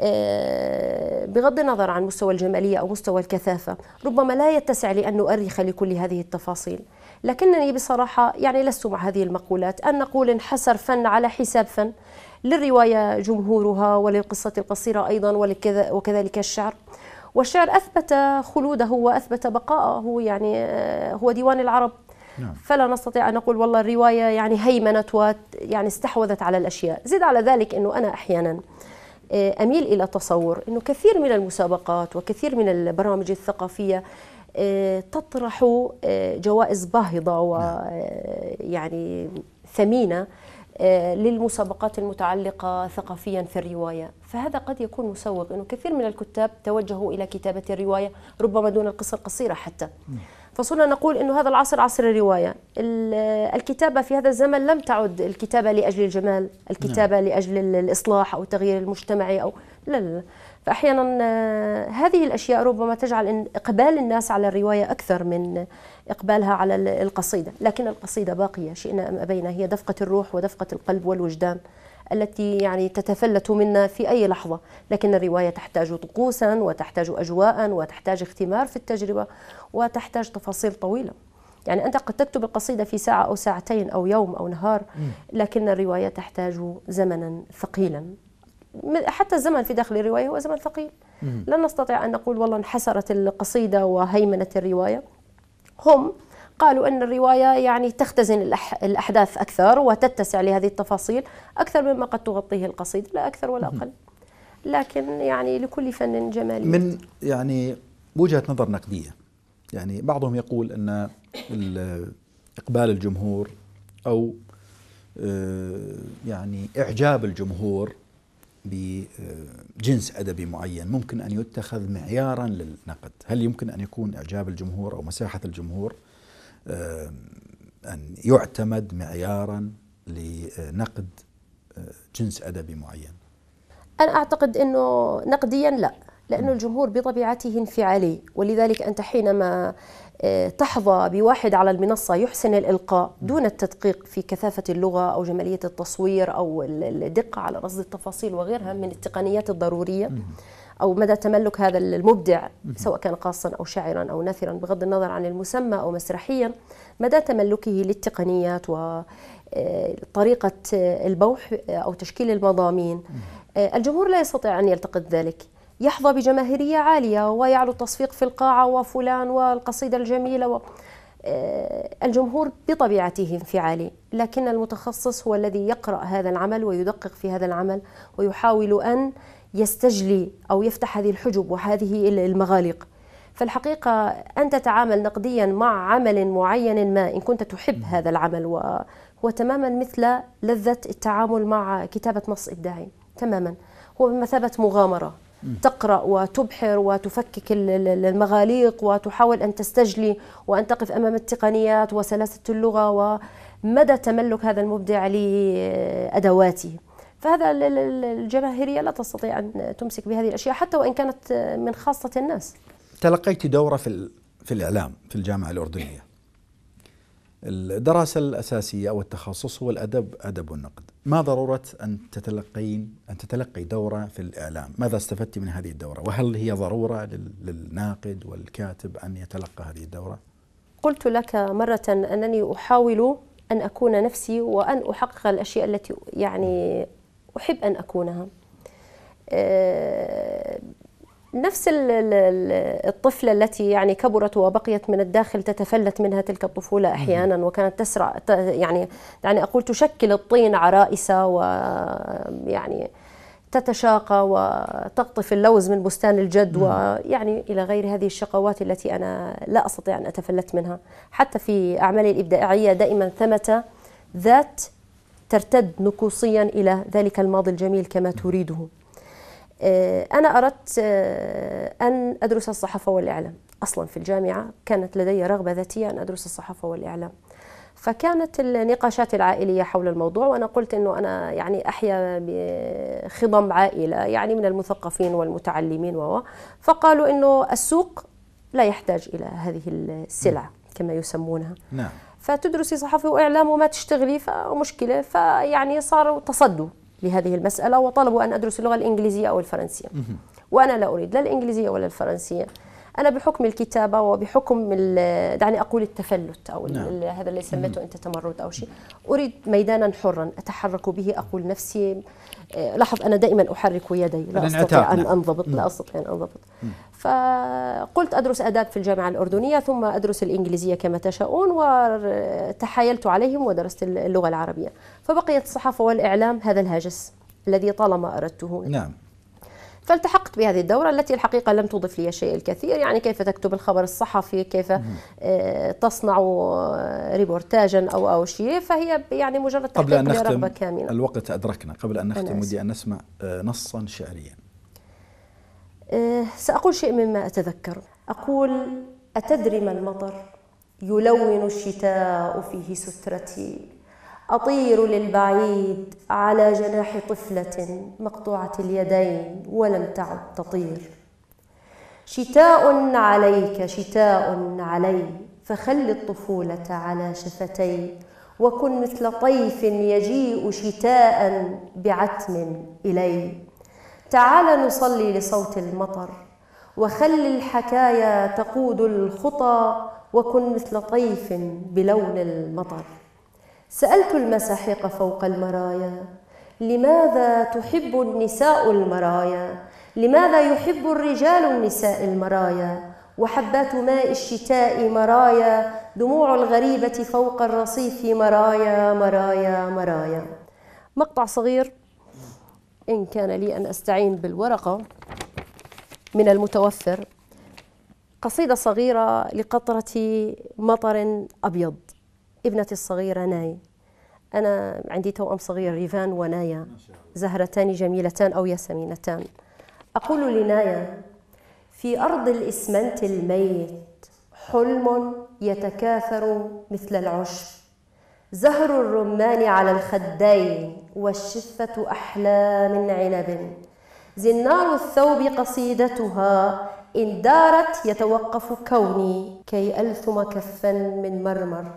آه، بغض النظر عن مستوى الجمالية أو مستوى الكثافة ربما لا يتسع لأن نؤرخ لكل هذه التفاصيل لكنني بصراحة يعني لست مع هذه المقولات أن نقول انحسر فن على حساب فن للرواية جمهورها وللقصة القصيرة أيضا وكذلك الشعر والشعر أثبت خلوده وأثبت بقاءه يعني آه، هو ديوان العرب نعم. فلا نستطيع أن نقول والله الرواية يعني هيمنت يعني استحوذت على الأشياء زد على ذلك أنه أنا أحيانا آه، أميل إلى تصور أنه كثير من المسابقات وكثير من البرامج الثقافية آه، تطرح آه، جوائز باهظة ويعني نعم. ثمينة للمسابقات المتعلقة ثقافيا في الرواية فهذا قد يكون مسوق أنه كثير من الكتاب توجهوا إلى كتابة الرواية ربما دون القصة القصيرة حتى نعم. فصرنا نقول أنه هذا العصر عصر الرواية الكتابة في هذا الزمن لم تعد الكتابة لأجل الجمال الكتابة نعم. لأجل الإصلاح أو التغيير المجتمعي أو لا لا, لا. فأحيانا آه، هذه الأشياء ربما تجعل إقبال الناس على الرواية أكثر من إقبالها على القصيدة لكن القصيدة باقية شئنا أم أبينا هي دفقة الروح ودفقة القلب والوجدان التي يعني تتفلت منا في أي لحظة لكن الرواية تحتاج طقوسا وتحتاج أجواء وتحتاج اختمار في التجربة وتحتاج تفاصيل طويله يعني أنت قد تكتب القصيدة في ساعة أو ساعتين أو يوم أو نهار لكن الرواية تحتاج زمنا ثقيلا حتى الزمن في داخل الرواية هو زمن ثقيل لن نستطيع أن نقول والله انحسرت القصيدة وهيمنت الرواية هم قالوا أن الرواية يعني تختزن الأحداث أكثر وتتسع لهذه التفاصيل أكثر مما قد تغطيه القصيدة لا أكثر ولا أقل لكن يعني لكل فن جمالي من يعني وجهة نظر نقدية يعني بعضهم يقول أن إقبال الجمهور أو آه، يعني إعجاب الجمهور بجنس أدبي معين ممكن أن يتخذ معيارا للنقد هل يمكن أن يكون إعجاب الجمهور أو مساحة الجمهور آه، أن يعتمد معيارا لنقد آه، جنس أدبي معين أنا أعتقد أنه نقديا لا لأن الجمهور بطبيعته انفعالي ولذلك أنت حينما آه، تحظى بواحد على المنصة يحسن الإلقاء دون التدقيق في كثافة اللغة أو جمالية التصوير أو الدقة على رصد التفاصيل وغيرها من التقنيات الضرورية أو مدى تملك هذا المبدع سواء كان قاصا أو شاعرا أو ناثرا بغض النظر عن المسمى أو مسرحيا مدى تملكه للتقنيات وطريقة آه، آه، البوح أو تشكيل المضامين الجمهور لا يستطيع أن يلتقط ذلك يحظى بجماهيرية عالية ويعلو التصفيق في القاعة وفلان والقصيدة الجميلة و... آه، الجمهور بطبيعته انفعالي لكن المتخصص هو الذي يقرأ هذا العمل ويدقق في هذا العمل ويحاول أن يستجلي أو يفتح هذه الحجب وهذه المغالق فالحقيقة أن تتعامل نقديا مع عمل معين ما إن كنت تحب هذا العمل وهو تماما مثل لذة التعامل مع كتابة نص إبداعي تماما هو بمثابة مغامرة تقرأ وتبحر وتفكك المغاليق وتحاول أن تستجلي وأن تقف أمام التقنيات وسلاسة اللغة ومدى تملك هذا المبدع لأدواته فهذا الجماهيرية لا تستطيع أن تمسك بهذه الأشياء حتى وإن كانت من خاصة الناس تلقيت دورة في, في الإعلام في الجامعة الأردنية الدراسة الأساسية أو التخصص هو الأدب أدب النقد ما ضرورة أن تتلقين أن تتلقي دورة في الإعلام ماذا استفدت من هذه الدورة وهل هي ضرورة للناقد والكاتب أن يتلقى هذه الدورة قلت لك مرة أنني أحاول أن أكون نفسي وأن أحقق الأشياء التي يعني أحب أن أكونها أه نفس الطفلة التي يعني كبرت وبقيت من الداخل تتفلت منها تلك الطفولة أحيانا وكانت تسرع يعني يعني أقول تشكل الطين عرائسة ويعني تتشاقى وتقطف اللوز من بستان الجد ويعني إلى غير هذه الشقوات التي أنا لا أستطيع أن أتفلت منها حتى في أعمالي الإبداعية دائما ثمت ذات ترتد نكوصيا إلى ذلك الماضي الجميل كما تريده آه، أنا أردت آه، أن أدرس الصحافة والإعلام أصلا في الجامعة كانت لدي رغبة ذاتية أن أدرس الصحافة والإعلام فكانت النقاشات العائلية حول الموضوع وأنا قلت أنه أنا يعني أحيا بخضم عائلة يعني من المثقفين والمتعلمين وهو فقالوا أنه السوق لا يحتاج إلى هذه السلعة نعم. كما يسمونها نعم فتدرسي صحفي وإعلام وما تشتغلي فمشكلة فيعني صاروا تصدوا لهذه المسألة وطلبوا أن أدرس اللغة الإنجليزية أو الفرنسية وأنا لا أريد لا الإنجليزية ولا الفرنسية أنا بحكم الكتابة وبحكم دعني أقول التفلت أو نعم. هذا اللي سميته أنت تمرد أو شيء أريد ميدانا حرا أتحرك به أقول نفسي لاحظ انا دائما احرك يدي لا نعم. استطيع ان انضبط لا استطيع ان انضبط فقلت ادرس اداب في الجامعه الاردنيه ثم ادرس الانجليزيه كما تشاؤون وتحايلت عليهم ودرست اللغه العربيه فبقيت الصحافه والاعلام هذا الهاجس الذي طالما اردته نعم فالتحقت بهذه الدورة التي الحقيقة لم تضف لي شيء الكثير يعني كيف تكتب الخبر الصحفي كيف آه، تصنع آه، ريبورتاجا أو أو شيء فهي يعني مجرد قبل أن نختم كاملة الوقت أدركنا قبل أن نختم ودي أن نسمع آه، نصا شعريا سأقول شيء مما أتذكر أقول أتدري ما المطر يلون الشتاء فيه سترتي أطير للبعيد على جناح طفلة مقطوعة اليدين ولم تعد تطير شتاء عليك شتاء علي فخل الطفولة على شفتي وكن مثل طيف يجيء شتاء بعتم إلي تعال نصلي لصوت المطر وخل الحكايا تقود الخطى وكن مثل طيف بلون المطر سألت المساحيق فوق المرايا لماذا تحب النساء المرايا لماذا يحب الرجال النساء المرايا وحبات ماء الشتاء مرايا دموع الغريبة فوق الرصيف مرايا مرايا مرايا مقطع صغير إن كان لي أن أستعين بالورقة من المتوفر قصيدة صغيرة لقطرة مطر أبيض ابنتي الصغيرة ناي أنا عندي توأم صغير ريفان ونايا زهرتان جميلتان أو ياسمينتان أقول لنايا في أرض الإسمنت الميت حلم يتكاثر مثل العشب زهر الرمان على الخدين والشفة أحلى من عنب زنار الثوب قصيدتها إن دارت يتوقف كوني كي ألثم كفا من مرمر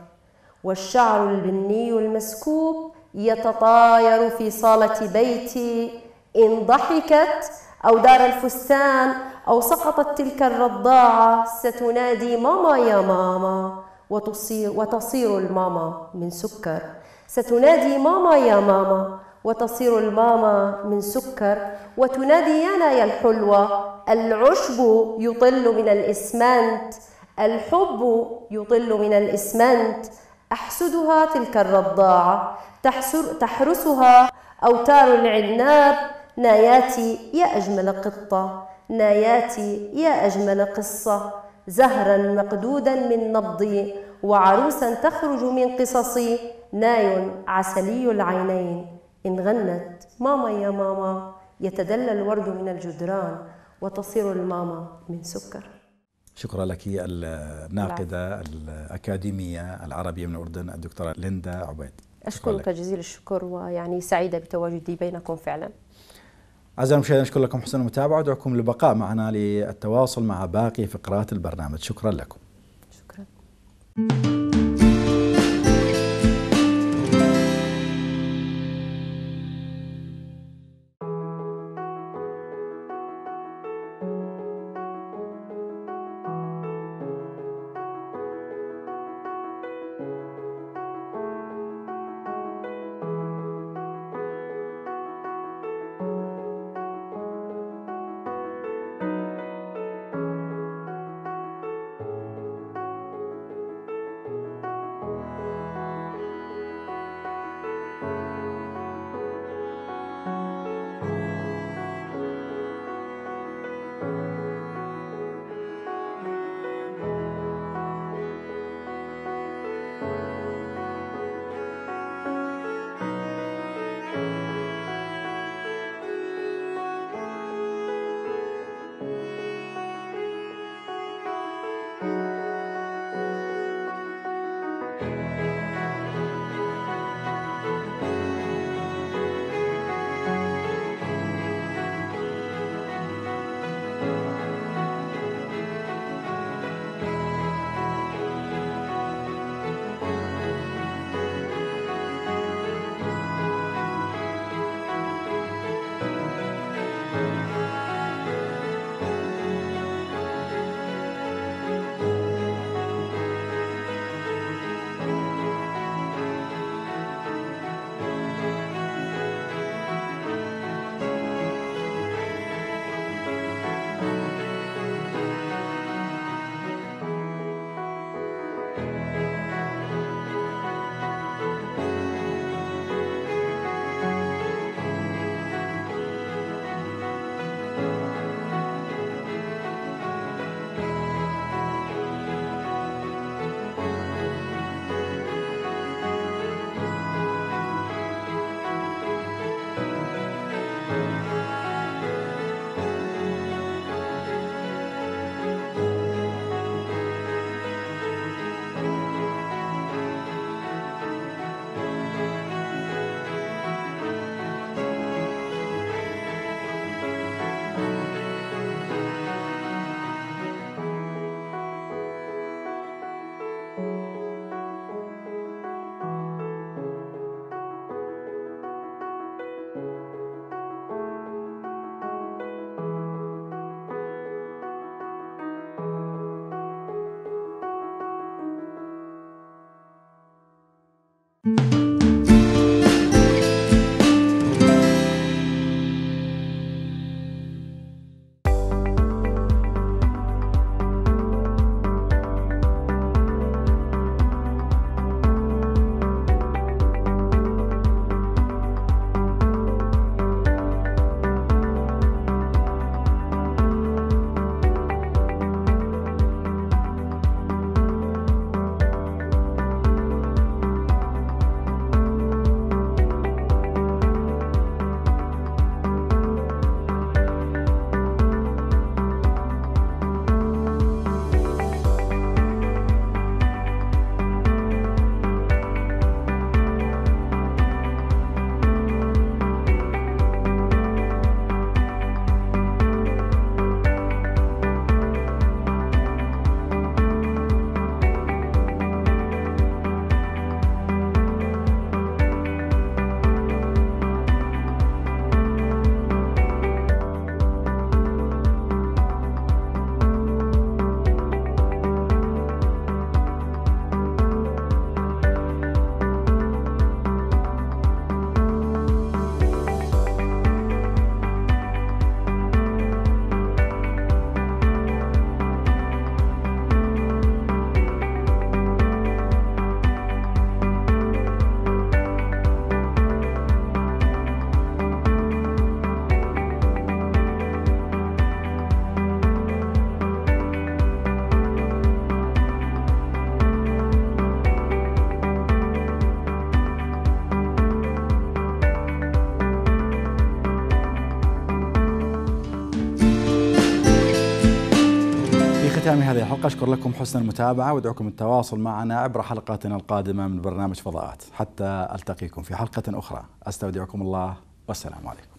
والشعر البني المسكوب يتطاير في صالة بيتي إن ضحكت أو دار الفستان أو سقطت تلك الرضاعة ستنادي ماما يا ماما وتصير, وتصير الماما من سكر ستنادي ماما يا ماما وتصير الماما من سكر وتنادي يانا يا الحلوة العشب يطل من الإسمنت الحب يطل من الإسمنت أحسدها تلك الرضاعة تحسر تحرسها أوتار العناب ناياتي يا أجمل قطة ناياتي يا أجمل قصة زهرا مقدودا من نبضي وعروسا تخرج من قصصي ناي عسلي العينين إن غنت ماما يا ماما يتدلى الورد من الجدران وتصير الماما من سكر شكرا لك الناقدة الأكاديمية العربية من الأردن الدكتورة ليندا عبيد أشكرك جزيل الشكر ويعني سعيدة بتواجدي بينكم فعلا أعزائي المشاهدين اشكر لكم حسن المتابعة ودعوكم للبقاء معنا للتواصل مع باقي فقرات البرنامج شكرا لكم شكرا هذه الحلقة أشكر لكم حسن المتابعة وأدعوكم التواصل معنا عبر حلقاتنا القادمة من برنامج فضاءات حتى ألتقيكم في حلقة أخرى أستودعكم الله والسلام عليكم